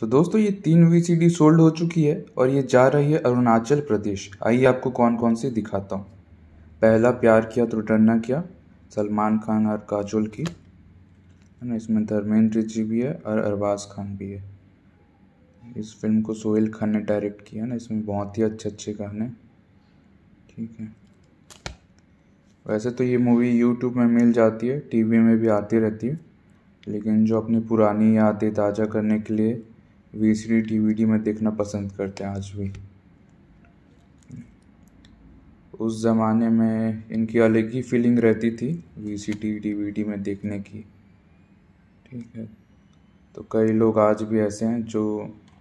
तो दोस्तों ये तीन वी सोल्ड हो चुकी है और ये जा रही है अरुणाचल प्रदेश आइए आपको कौन कौन सी दिखाता हूँ पहला प्यार किया तो रिटर्न किया सलमान खान और काजोल की है ना इसमें धर्मेंद्र जी भी है और अरबाज खान भी है इस फिल्म को सोहेल खान ने डायरेक्ट किया ना इसमें बहुत ही अच्छे अच्छे गाने ठीक है वैसे तो ये मूवी यूट्यूब में मिल जाती है टीवी में भी आती रहती है लेकिन जो अपनी पुरानी यादें ताज़ा करने के लिए वी सी डी में देखना पसंद करते हैं आज भी उस ज़माने में इनकी अलग ही फीलिंग रहती थी वी सी डी में देखने की ठीक है तो कई लोग आज भी ऐसे हैं जो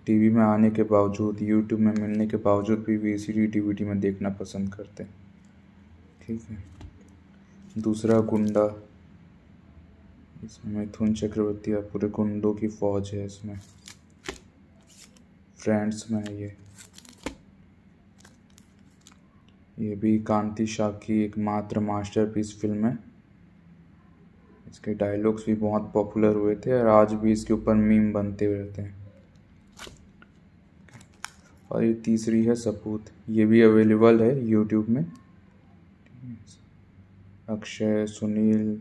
टीवी में आने के बावजूद यूट्यूब में मिलने के बावजूद भी वी सी डी टी में देखना पसंद करते हैं ठीक है दूसरा गुंडा इसमें मिथुन चक्रवर्ती और पूरे गुंडों की फौज है इसमें ट्रेंड्स में है ये ये भी कांति शाह की एकमात्र मास्टरपीस फिल्म है इसके डायलॉग्स भी बहुत पॉपुलर हुए थे और आज भी इसके ऊपर मीम बनते रहते हैं और ये तीसरी है सपूत ये भी अवेलेबल है यूट्यूब में अक्षय सुनील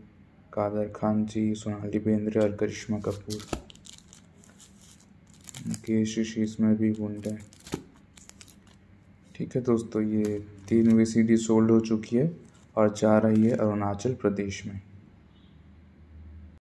कादर खान जी सोनाली बेंद्रे और करिश्मा कपूर केश शीश में भी वुंड है ठीक है दोस्तों ये तीन वी सी डी सोल्ड हो चुकी है और जा रही है अरुणाचल प्रदेश में